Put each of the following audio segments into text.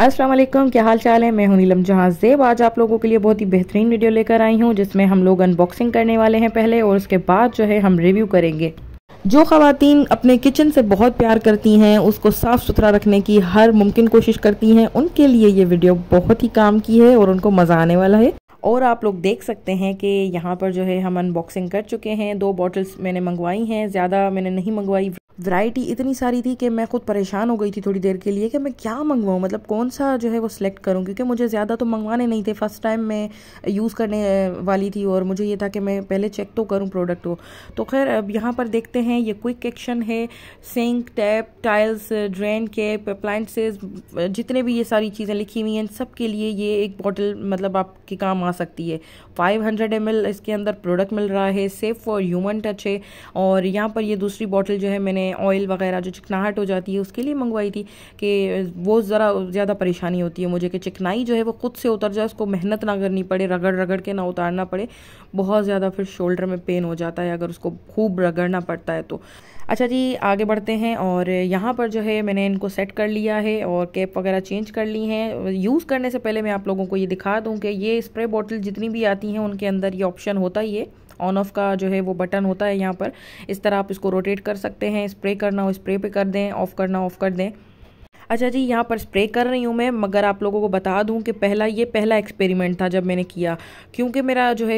अस्सलाम वालेकुम क्या हाल चाल है मैं हूं नीलम जहां जेब आज आप लोगों के लिए बहुत ही बेहतरीन वीडियो लेकर आई हूं जिसमें हम लोग अनबॉक्सिंग करने वाले हैं पहले और उसके बाद जो है हम रिव्यू करेंगे जो खातन अपने किचन से बहुत प्यार करती हैं उसको साफ़ सुथरा रखने की हर मुमकिन कोशिश करती हैं उनके लिए ये वीडियो बहुत ही काम की है और उनको मज़ा आने वाला है और आप लोग देख सकते हैं कि यहाँ पर जो है हम अनबॉक्सिंग कर चुके हैं दो बॉटल्स मैंने मंगवाई हैं ज़्यादा मैंने नहीं मंगवाई वैरायटी इतनी सारी थी कि मैं खुद परेशान हो गई थी थोड़ी देर के लिए कि मैं क्या मंगवाऊँ मतलब कौन सा जो है वो सिलेक्ट करूँ क्योंकि मुझे ज़्यादा तो मंगवाने नहीं थे फर्स्ट टाइम मैं यूज़ करने वाली थी और मुझे ये था कि मैं पहले चेक तो करूँ प्रोडक्ट को तो खैर अब यहाँ पर देखते हैं ये क्विक एक्शन है sink tap tiles drain cap appliances जितने भी ये सारी चीज़ें लिखी हुई हैं सब के लिए ये एक बॉटल मतलब आपके काम आ सकती है फाइव हंड्रेड इसके अंदर प्रोडक्ट मिल रहा है सेफ फॉर ह्यूमन टच है और यहाँ पर ये दूसरी बॉटल जो है मैंने ऑयल वगैरह जो चिकनाहट हो जाती है उसके लिए मंगवाई थी कि वो ज़रा ज़्यादा परेशानी होती है मुझे कि चिकनाई जो है वो खुद से उतर जाए उसको मेहनत ना करनी पड़े रगड़ रगड़ के ना उतारना पड़े बहुत ज़्यादा फिर शोल्डर में पेन हो जाता है अगर उसको खूब रगड़ना पड़ता है तो अच्छा जी आगे बढ़ते हैं और यहाँ पर जो है मैंने इनको सेट कर लिया है और कैप वगैरह चेंज कर ली हैं यूज़ करने से पहले मैं आप लोगों को ये दिखा दूँ कि ये स्प्रे बॉटल जितनी भी आती हैं उनके अंदर ये ऑप्शन होता ही है ऑन ऑफ का जो है वो बटन होता है यहाँ पर इस तरह आप इसको रोटेट कर सकते हैं स्प्रे करना हो स्प्रे पे कर दें ऑफ़ करना ऑफ़ कर दें अच्छा जी यहाँ पर स्प्रे कर रही हूँ मैं मगर आप लोगों को बता दूँ कि पहला ये पहला एक्सपेरिमेंट था जब मैंने किया क्योंकि मेरा जो है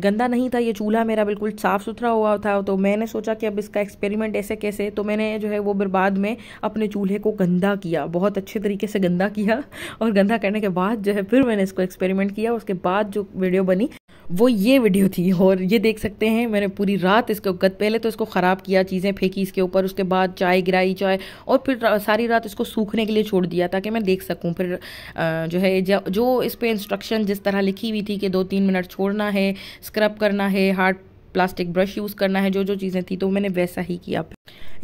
गंदा नहीं था ये चूल्हा मेरा बिल्कुल साफ़ सुथरा हुआ था तो मैंने सोचा कि अब इसका एक्सपेरिमेंट ऐसे कैसे तो मैंने जो है वो बर्बाद में अपने चूल्हे को गंदा किया बहुत अच्छे तरीके से गंदा किया और गंदा करने के बाद जो है फिर मैंने इसको एक्सपेरिमेंट किया उसके बाद जो वीडियो बनी वो ये वीडियो थी और ये देख सकते हैं मैंने पूरी रात इसको पहले तो इसको ख़राब किया चीज़ें फेंकी इसके ऊपर उसके बाद चाय गिराई चाय और फिर सारी रात इसको सूखने के लिए छोड़ दिया ताकि मैं देख सकूँ फिर जो है जो इस पर इंस्ट्रक्शन जिस तरह लिखी हुई थी कि दो तीन मिनट छोड़ना है स्क्रब करना है हार्ड प्लास्टिक ब्रश यूज़ करना है जो जो चीज़ें थी तो मैंने वैसा ही किया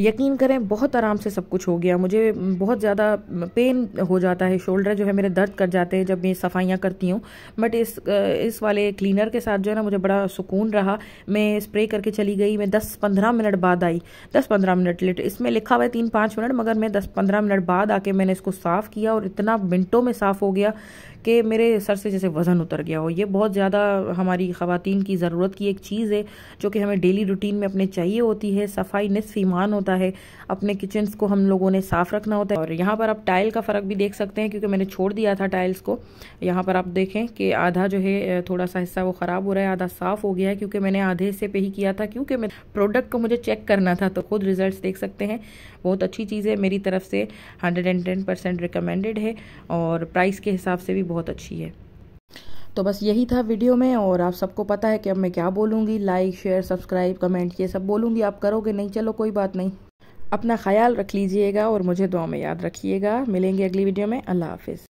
यकीन करें बहुत आराम से सब कुछ हो गया मुझे बहुत ज़्यादा पेन हो जाता है शोल्डर जो है मेरे दर्द कर जाते हैं जब मैं सफाइयाँ करती हूँ बट इस इस वाले क्लीनर के साथ जो है ना मुझे बड़ा सुकून रहा मैं स्प्रे करके चली गई मैं दस पंद्रह मिनट बाद आई दस पंद्रह मिनट लेट इसमें लिखा हुआ है तीन पाँच मिनट मगर मैं दस पंद्रह मिनट बाद आके मैंने इसको साफ़ किया और इतना मिनटों में साफ़ हो गया कि मेरे सर से जैसे वज़न उतर गया हो ये बहुत ज़्यादा हमारी ख़वान की ज़रूरत की एक चीज़ है जो कि हमें डेली रूटीन में अपने चाहिए होती है सफाई नसफ़ी सामान होता है अपने किचन्स को हम लोगों ने साफ़ रखना होता है और यहाँ पर आप टाइल का फ़र्क भी देख सकते हैं क्योंकि मैंने छोड़ दिया था टाइल्स को यहाँ पर आप देखें कि आधा जो है थोड़ा सा हिस्सा वो ख़राब हो रहा है आधा साफ़ हो गया है क्योंकि मैंने आधे हिस्से पे ही किया था क्योंकि मैं प्रोडक्ट को मुझे चेक करना था तो खुद रिजल्ट देख सकते हैं बहुत अच्छी चीज़ है मेरी तरफ से hundred and ten percent recommended है और प्राइस के हिसाब से भी बहुत अच्छी है तो बस यही था वीडियो में और आप सबको पता है कि अब मैं क्या बोलूँगी लाइक शेयर सब्सक्राइब कमेंट ये सब बोलूँगी आप करोगे नहीं चलो कोई बात नहीं अपना ख्याल रख लीजिएगा और मुझे दुआ में याद रखिएगा मिलेंगे अगली वीडियो में अल्लाह हाफिज़